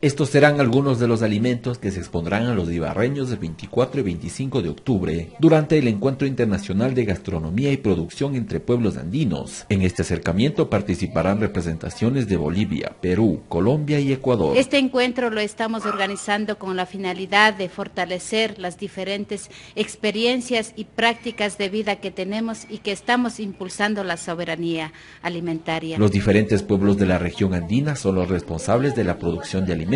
Estos serán algunos de los alimentos que se expondrán a los ibarreños el 24 y 25 de octubre durante el Encuentro Internacional de Gastronomía y Producción entre Pueblos Andinos. En este acercamiento participarán representaciones de Bolivia, Perú, Colombia y Ecuador. Este encuentro lo estamos organizando con la finalidad de fortalecer las diferentes experiencias y prácticas de vida que tenemos y que estamos impulsando la soberanía alimentaria. Los diferentes pueblos de la región andina son los responsables de la producción de alimentos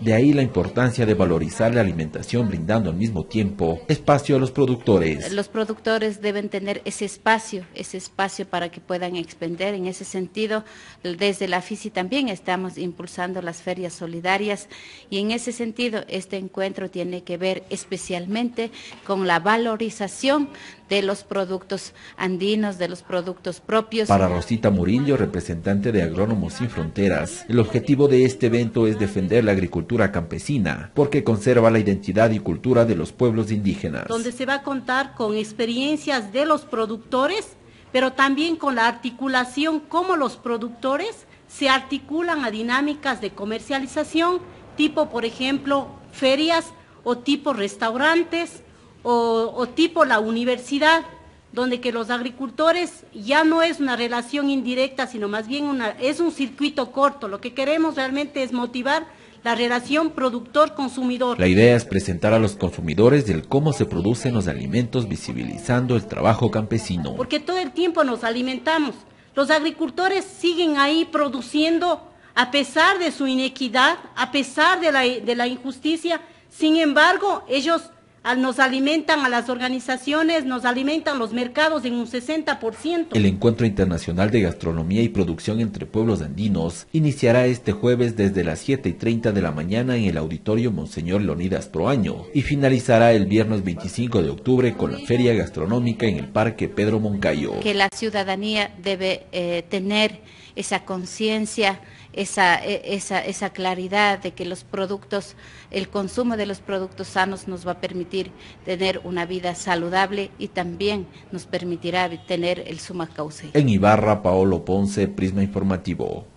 de ahí la importancia de valorizar la alimentación brindando al mismo tiempo espacio a los productores. Los productores deben tener ese espacio, ese espacio para que puedan expender. En ese sentido, desde la FISI también estamos impulsando las ferias solidarias y en ese sentido este encuentro tiene que ver especialmente con la valorización de los productos andinos, de los productos propios. Para Rosita Murillo, representante de Agrónomos Sin Fronteras, el objetivo de este evento es defender la agricultura campesina, porque conserva la identidad y cultura de los pueblos indígenas. Donde se va a contar con experiencias de los productores, pero también con la articulación como los productores se articulan a dinámicas de comercialización, tipo por ejemplo ferias o tipo restaurantes, o, tipo la universidad, donde que los agricultores ya no es una relación indirecta, sino más bien una, es un circuito corto. Lo que queremos realmente es motivar la relación productor-consumidor. La idea es presentar a los consumidores del cómo se producen los alimentos, visibilizando el trabajo campesino. Porque todo el tiempo nos alimentamos. Los agricultores siguen ahí produciendo a pesar de su inequidad, a pesar de la, de la injusticia. Sin embargo, ellos nos alimentan a las organizaciones, nos alimentan los mercados en un 60%. El Encuentro Internacional de Gastronomía y Producción entre Pueblos Andinos iniciará este jueves desde las 7 y 30 de la mañana en el Auditorio Monseñor Leonidas Proaño y finalizará el viernes 25 de octubre con la Feria Gastronómica en el Parque Pedro Moncayo. Que la ciudadanía debe eh, tener esa conciencia esa, e, esa, esa claridad de que los productos, el consumo de los productos sanos nos va a permitir tener una vida saludable y también nos permitirá tener el suma cauce. En Ibarra, Paolo Ponce, Prisma Informativo.